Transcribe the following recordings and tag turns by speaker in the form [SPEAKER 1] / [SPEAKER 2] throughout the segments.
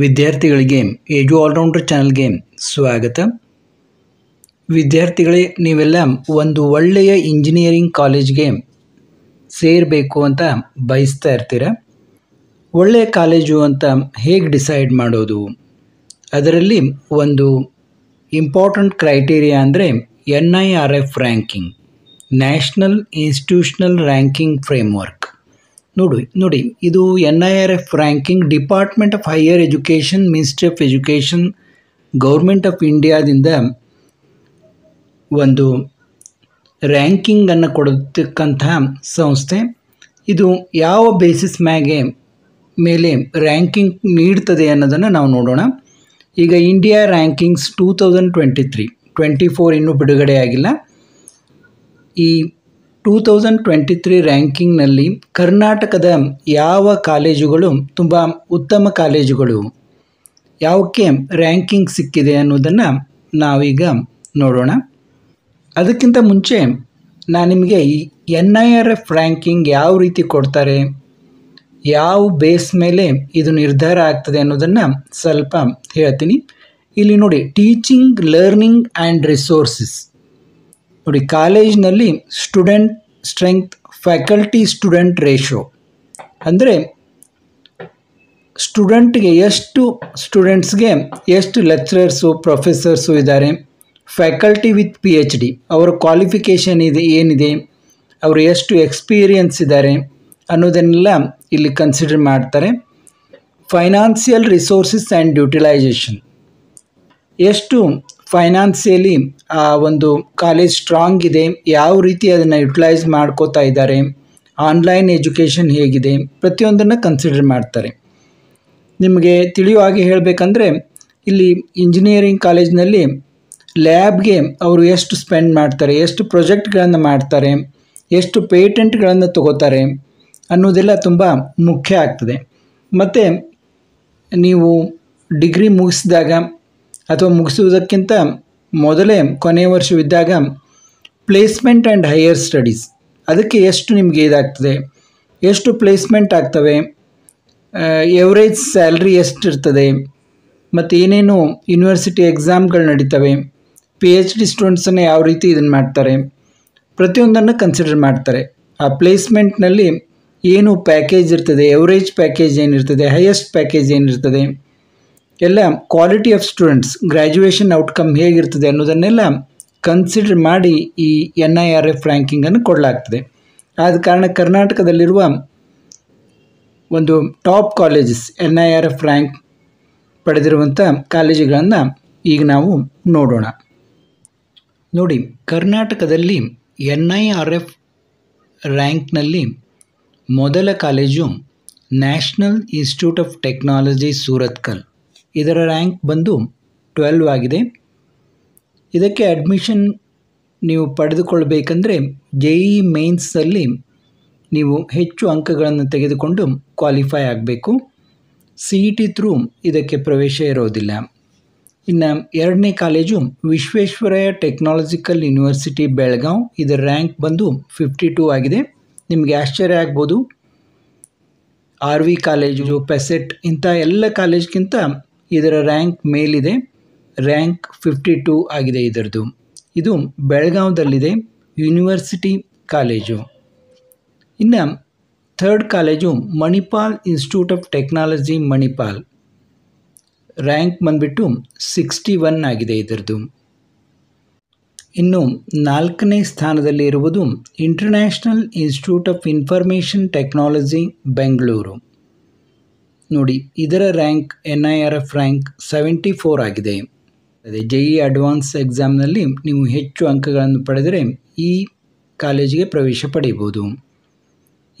[SPEAKER 1] ವಿದ್ಯಾರ್ಥಿಗಳಿಗೆ age allrounder ಚಾನಲ್ಗೆ ಸ್ವಾಗತ ವಿದ್ಯಾರ್ಥಿಗಳೇ ನೀವೆಲ್ಲ ಒಂದು ಒಳ್ಳೆಯ ಇಂಜಿನಿಯರಿಂಗ್ ಕಾಲೇಜ್ಗೆ ಸೇರಬೇಕು ಅಂತ ಬಯಸ್ತಾ ಇರ್ತೀರ ಒಳ್ಳೆಯ ಕಾಲೇಜು ಅಂತ ಹೇಗೆ ಡಿಸೈಡ್ ಮಾಡೋದು ಅದರಲ್ಲಿ ಒಂದು ಇಂಪಾರ್ಟೆಂಟ್ ಕ್ರೈಟೀರಿಯಾ ಅಂದರೆ N I R F ranking National Institutional Ranking Framework ನೋಡಿ ನೋಡಿ ಇದು N I R F ranking department of higher education ministry of education government of ಇಂಡಿಯಾದಿಂದ ಒಂದು ರ್ಯಾಂಕಿಂಗನ್ನು ಕೊಡತಕ್ಕಂಥ ಸಂಸ್ಥೆ ಇದು ಯಾವ ಬೇಸಿಸ್ ಮ್ಯಾಗೆ ಮೇಲೆ ರ್ಯಾಂಕಿಂಗ್ ನೀಡ್ತದೆ ಅನ್ನೋದನ್ನು ನಾವು ನೋಡೋಣ ಈಗ India rankings two thousand twenty three twenty four ಇನ್ನೂ ಬಿಡುಗಡೆ ಆಗಿಲ್ಲ ಈ ಟೂ ತೌಸಂಡ್ ಟ್ವೆಂಟಿ ತ್ರೀ ರ್ಯಾಂಕಿಂಗ್ನಲ್ಲಿ ಕರ್ನಾಟಕದ ಯಾವ ಕಾಲೇಜುಗಳು ತುಂಬ ಉತ್ತಮ ಕಾಲೇಜುಗಳು ಯಾವಕ್ಕೆ ರ್ಯಾಂಕಿಂಗ್ ಸಿಕ್ಕಿದೆ ಅನ್ನೋದನ್ನು ನಾವೀಗ ನೋಡೋಣ ಅದಕ್ಕಿಂತ ಮುಂಚೆ ನಾನು ನಿಮಗೆ ಈ N I R F ranking ಯಾವ ರೀತಿ ಕೊಡ್ತಾರೆ ಯಾವ ಬೇಸ್ ಮೇಲೆ ಇದು ನಿರ್ಧಾರ ಆಗ್ತದೆ ಅನ್ನೋದನ್ನು ಸ್ವಲ್ಪ ಹೇಳ್ತೀನಿ ಇಲ್ಲಿ ನೋಡಿ ಟೀಚಿಂಗ್ ಲರ್ನಿಂಗ್ ಆ್ಯಂಡ್ ರಿಸೋರ್ಸಸ್ ನೋಡಿ ಕಾಲೇಜ್ನಲ್ಲಿ student strength faculty student ratio ಅಂದರೆ ಸ್ಟೂಡೆಂಟ್ಗೆ ಎಷ್ಟು ಸ್ಟೂಡೆಂಟ್ಸ್ಗೆ ಎಷ್ಟು ಲೆಕ್ಚರರ್ಸು ಪ್ರೊಫೆಸರ್ಸು ಇದ್ದಾರೆ faculty with P H D ಅವರ ಕ್ವಾಲಿಫಿಕೇಷನ್ ಇದೆ ಏನಿದೆ ಅವರು ಎಷ್ಟು ಎಕ್ಸ್ಪೀರಿಯನ್ಸ್ ಇದ್ದಾರೆ ಅನ್ನೋದನ್ನೆಲ್ಲ ಇಲ್ಲಿ ಕನ್ಸಿಡರ್ ಮಾಡ್ತಾರೆ ಫೈನಾನ್ಸಿಯಲ್ ರಿಸೋರ್ಸಸ್ ಆ್ಯಂಡ್ ಯುಟಿಲೈಸೇಷನ್ ಎಷ್ಟು ಫೈನಾನ್ಸಿಯಲಿ ಆ ಒಂದು ಕಾಲೇಜ್ ಸ್ಟ್ರಾಂಗ್ ಇದೆ ಯಾವ ರೀತಿ ಅದನ್ನು ಯುಟಿಲೈಸ್ ಮಾಡ್ಕೋತಾ ಇದ್ದಾರೆ ಆನ್ಲೈನ್ ಎಜುಕೇಷನ್ ಹೇಗಿದೆ ಪ್ರತಿಯೊಂದನ್ನು ಕನ್ಸಿಡರ್ ಮಾಡ್ತಾರೆ ನಿಮಗೆ ಹಾಗೆ ಹೇಳಬೇಕಂದ್ರೆ ಇಲ್ಲಿ ಇಂಜಿನಿಯರಿಂಗ್ ಕಾಲೇಜ್ನಲ್ಲಿ ಲ್ಯಾಬ್ಗೆ ಅವರು ಎಷ್ಟು ಸ್ಪೆಂಡ್ ಮಾಡ್ತಾರೆ ಎಷ್ಟು ಪ್ರೊಜೆಕ್ಟ್ಗಳನ್ನು ಮಾಡ್ತಾರೆ ಎಷ್ಟು ಪೇಟೆಂಟ್ಗಳನ್ನು ತಗೋತಾರೆ ಅನ್ನೋದೆಲ್ಲ ತುಂಬ ಮುಖ್ಯ ಆಗ್ತದೆ ಮತ್ತು ನೀವು ಡಿಗ್ರಿ ಮುಗಿಸಿದಾಗ ಅಥವಾ ಮುಗಿಸುವುದಕ್ಕಿಂತ ಮೊದಲೇ ಕೊನೆಯ ವರ್ಷವಿದ್ದಾಗ ಪ್ಲೇಸ್ಮೆಂಟ್ ಆ್ಯಂಡ್ ಹೈಯರ್ ಸ್ಟಡೀಸ್ ಅದಕ್ಕೆ ಎಷ್ಟು ನಿಮಗೆ ಇದಾಗ್ತದೆ ಎಷ್ಟು ಪ್ಲೇಸ್ಮೆಂಟ್ ಆಗ್ತವೆ ಎವರೇಜ್ ಸ್ಯಾಲ್ರಿ ಎಷ್ಟಿರ್ತದೆ ಮತ್ತು ಏನೇನು ಯೂನಿವರ್ಸಿಟಿ ಎಕ್ಸಾಮ್ಗಳು ನಡೀತವೆ ಪಿ ಎಚ್ ಡಿ ಸ್ಟೂಡೆಂಟ್ಸನ್ನು ಯಾವ ರೀತಿ ಇದನ್ನು ಮಾಡ್ತಾರೆ ಪ್ರತಿಯೊಂದನ್ನು ಕನ್ಸಿಡರ್ ಮಾಡ್ತಾರೆ ಆ ಪ್ಲೇಸ್ಮೆಂಟ್ನಲ್ಲಿ ಏನು ಪ್ಯಾಕೇಜ್ ಇರ್ತದೆ ಎವರೇಜ್ ಪ್ಯಾಕೇಜ್ ಏನಿರ್ತದೆ ಹೈಯೆಸ್ಟ್ ಪ್ಯಾಕೇಜ್ ಏನಿರ್ತದೆ ಎಲ್ಲ quality of students graduation outcome ಹೇಗಿರ್ತದೆ ಅನ್ನೋದನ್ನೆಲ್ಲ ಕನ್ಸಿಡರ್ ಮಾಡಿ ಈ ಎನ್ ಐ ಆರ್ ಎಫ್ ರ್ಯಾಂಕಿಂಗನ್ನು ಕೊಡಲಾಗ್ತದೆ ಆದ ಕಾರಣ ಕರ್ನಾಟಕದಲ್ಲಿರುವ ಒಂದು top colleges N I R F rank ಪಡೆದಿರುವಂಥ ಕಾಲೇಜುಗಳನ್ನು ಈಗ ನಾವು ನೋಡೋಣ ನೋಡಿ ಕರ್ನಾಟಕದಲ್ಲಿ ಎನ್ ಐ ಆರ್ ಎಫ್ ರ್ಯಾಂಕ್ನಲ್ಲಿ ಮೊದಲ college national institute of technology Surathkal ಇದರ ರ್ಯಾಂಕ್ ಬಂದು ಟ್ವೆಲ್ವ್ ಆಗಿದೆ ಇದಕ್ಕೆ ಅಡ್ಮಿಷನ್ ನೀವು ಪಡೆದುಕೊಳ್ಬೇಕಂದ್ರೆ ಜೆ ಇ ಮೇನ್ಸಲ್ಲಿ ನೀವು ಹೆಚ್ಚು ಅಂಕಗಳನ್ನು ತೆಗೆದುಕೊಂಡು ಕ್ವಾಲಿಫೈ ಆಗಬೇಕು ಸಿ ಇ ಟಿ ಥ್ರೂ ಇದಕ್ಕೆ ಪ್ರವೇಶ ಇರೋದಿಲ್ಲ ಇನ್ನು ಎರಡನೇ college Visvesvaraya technological university Belagavi ಇದರ ರ್ಯಾಂಕ್ ಬಂದು ಫಿಫ್ಟಿ ಟೂ ಆಗಿದೆ ನಿಮಗೆ ಆಶ್ಚರ್ಯ ಆಗ್ಬೋದು ಆರ್ ವಿ ಕಾಲೇಜು ಪೆಸೆಟ್ ಇಂಥ ಎಲ್ಲ ಕಾಲೇಜ್ಗಿಂತ ಇದರ ರ್ಯಾಂಕ್ ಮೇಲಿದೆ ರ್ಯಾಂಕ್ ಫಿಫ್ಟಿ ಟೂ ಆಗಿದೆ ಇದರದ್ದು ಇದು ಬೆಳಗಾವಿದಲ್ಲಿದೆ ಯೂನಿವರ್ಸಿಟಿ ಕಾಲೇಜು ಇನ್ನು third college Manipal institute of technology Manipal rank ಬಂದುಬಿಟ್ಟು ಸಿಕ್ಸ್ಟಿ ಒನ್ ಆಗಿದೆ ಇದರದ್ದು ಇನ್ನು ನಾಲ್ಕನೇ ಸ್ಥಾನದಲ್ಲಿ ಇರುವುದು international institute of information technology Bengaluru ನೋಡಿ ಇದರ rank N I R F rank seventy four ಆಗಿದೆ ಅದೇ ಜೆ ಇ ಅಡ್ವಾನ್ಸ್ ಎಕ್ಸಾಮ್ನಲ್ಲಿ ನೀವು ಹೆಚ್ಚು ಅಂಕಗಳನ್ನು ಪಡೆದರೆ ಈ ಕಾಲೇಜಿಗೆ ಪ್ರವೇಶ ಪಡೆಯಬಹುದು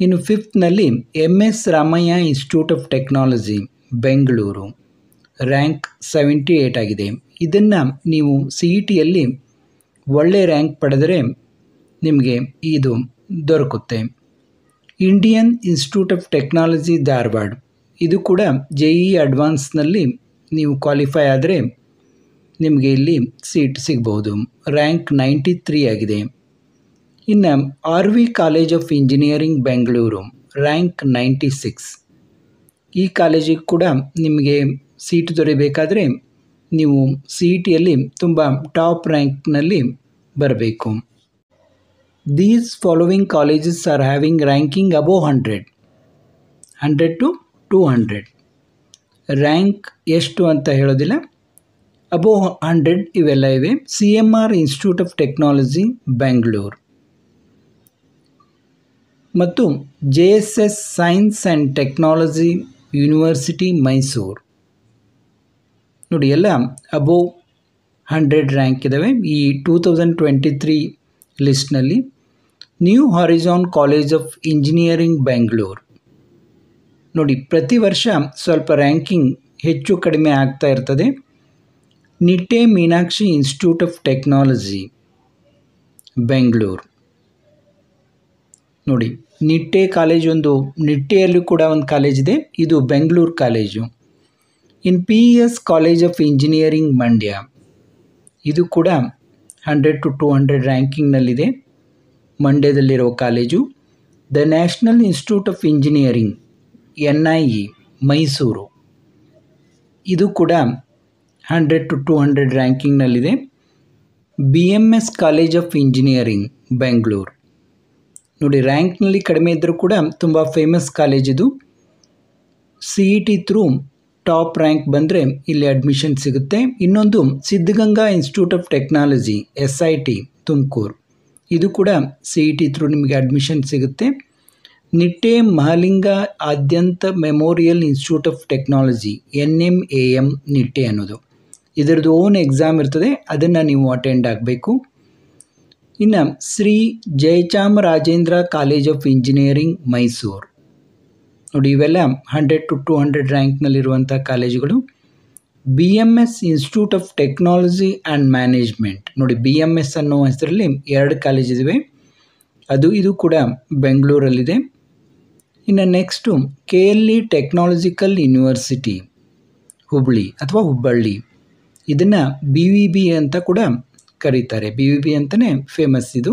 [SPEAKER 1] ಇನ್ನು ಫಿಫ್ತ್ನಲ್ಲಿ M S Ramaiah institute of technology Bengaluru rank seventy eight ಆಗಿದೆ ಇದನ್ನು ನೀವು ಸಿ ಇ e ಟಿಯಲ್ಲಿ ಒಳ್ಳೆಯ ರ್ಯಾಂಕ್ ಪಡೆದರೆ ನಿಮಗೆ ಇದು ದೊರಕುತ್ತೆ Indian institute of technology Dharwad ಇದು ಕೂಡ ಜೆ ಇ ಅಡ್ವಾನ್ಸ್ನಲ್ಲಿ ನೀವು ಕ್ವಾಲಿಫೈ ಆದರೆ ನಿಮಗೆ ಇಲ್ಲಿ ಸೀಟ್ ಸಿಗ್ಬೋದು ರ್ಯಾಂಕ್ ನೈಂಟಿ ತ್ರೀ ಆಗಿದೆ ಇನ್ನು R V college of engineering Bengaluru rank ninety six ಈ ಕಾಲೇಜಿಗೆ ಕೂಡ ನಿಮಗೆ ಸೀಟ್ ದೊರೆಯಬೇಕಾದ್ರೆ ನೀವು ಸಿ ಇ ಟಿಯಲ್ಲಿ ತುಂಬ ಟಾಪ್ ರ್ಯಾಂಕ್ನಲ್ಲಿ ಬರಬೇಕು these following colleges are having ranking above hundred hundred to two hundred rank ಎಷ್ಟು ಅಂತ ಹೇಳೋದಿಲ್ಲ ಅಬೋ ಹಂಡ್ರೆಡ್ ಇವೆಲ್ಲ ಇವೆ C M R institute of technology Bengaluru ಮತ್ತು J S S science and technology university Mysuru ನೋಡಿ ಎಲ್ಲ ಅಬೋ ಹಂಡ್ರೆಡ್ ರ್ಯಾಂಕ್ ಇದ್ದಾವೆ ಈ ಟೂ ತೌಸಂಡ್ ಟ್ವೆಂಟಿ ತ್ರೀ ಲಿಸ್ಟ್ನಲ್ಲಿ new horizon college of engineering Bengaluru ನೋಡಿ ಪ್ರತಿ ವರ್ಷ ಸ್ವಲ್ಪ ರ್ಯಾಂಕಿಂಗ್ ಹೆಚ್ಚು ಕಡಿಮೆ ಆಗ್ತಾ ಇರ್ತದೆ Nitte Meenakshi institute of technology Bengaluru ನೋಡಿ ನಿಟ್ಟೆ ಕಾಲೇಜ್ ಒಂದು ನಿಟ್ಟೆಯಲ್ಲೂ ಕೂಡ ಒಂದು ಕಾಲೇಜ್ ಇದೆ ಇದು ಬೆಂಗಳೂರು ಕಾಲೇಜು ಇನ್ P S college of engineering Mandya ಇದು ಕೂಡ ಹಂಡ್ರೆಡ್ ಟು ಟೂ ಹಂಡ್ರೆಡ್ ರ್ಯಾಂಕಿಂಗ್ನಲ್ಲಿದೆ ಮಂಡ್ಯದಲ್ಲಿರೋ college the national institute of engineering N I E Mysuru ಇದು ಕೂಡ ಹಂಡ್ರೆಡ್ ಟು ಟು ಹಂಡ್ರೆಡ್ ರ್ಯಾಂಕಿಂಗ್ನಲ್ಲಿದೆ B M S college of engineering Bengaluru ನೋಡಿ ರ್ಯಾಂಕ್ನಲ್ಲಿ ಕಡಿಮೆ ಇದ್ದರೂ ಕೂಡ ತುಂಬ ಫೇಮಸ್ ಕಾಲೇಜ್ ಇದು C E T through top rank ಬಂದರೆ ಇಲ್ಲಿ ಅಡ್ಮಿಷನ್ ಸಿಗುತ್ತೆ ಇನ್ನೊಂದು Siddaganga institute of technology S I T Tumakuru ಇದು ಕೂಡ ಸಿ ಇ ಟಿ ಥ್ರೂ ನಿಮಗೆ ಅಡ್ಮಿಷನ್ ಸಿಗುತ್ತೆ Nitte Mahalinga Adyanthaya memorial institute of technology N M A M Nitte ಅನ್ನೋದು ಇದರದ್ದು ಓನ್ ಎಕ್ಸಾಮ್ ಇರ್ತದೆ ಅದನ್ನು ನೀವು ಅಟೆಂಡ್ ಆಗಬೇಕು ಇನ್ನು Shri Jayachamarajendra college of engineering Mysuru ನೋಡಿ ಇವೆಲ್ಲ ಹಂಡ್ರೆಡ್ ಟು ಟು ಹಂಡ್ರೆಡ್ ರ್ಯಾಂಕ್ನಲ್ಲಿರುವಂಥ ಕಾಲೇಜುಗಳು B M S institute of technology and management ನೋಡಿ ಬಿ ಎಮ್ ಎಸ್ ಅನ್ನೋ ಹೆಸರಲ್ಲಿ ಎರಡು ಕಾಲೇಜ್ ಅದು ಇದು ಕೂಡ ಬೆಂಗಳೂರಲ್ಲಿದೆ ಇನ್ನು next K L E technological university Hubballi ಅಥವಾ ಹುಬ್ಬಳ್ಳಿ ಇದನ್ನು ಬಿ ವಿ ಬಿ ಅಂತ ಕೂಡ ಕರೀತಾರೆ ಬಿ ವಿ ಬಿ ಅಂತಲೇ ಫೇಮಸ್ ಇದು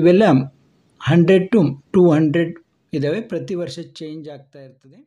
[SPEAKER 1] ಇವೆಲ್ಲ ಹಂಡ್ರೆಡ್ ಟು ಟೂ ಹಂಡ್ರೆಡ್ ಇದ್ದಾವೆ ಪ್ರತಿ ವರ್ಷ ಚೇಂಜ್ ಆಗ್ತಾ ಇರ್ತದೆ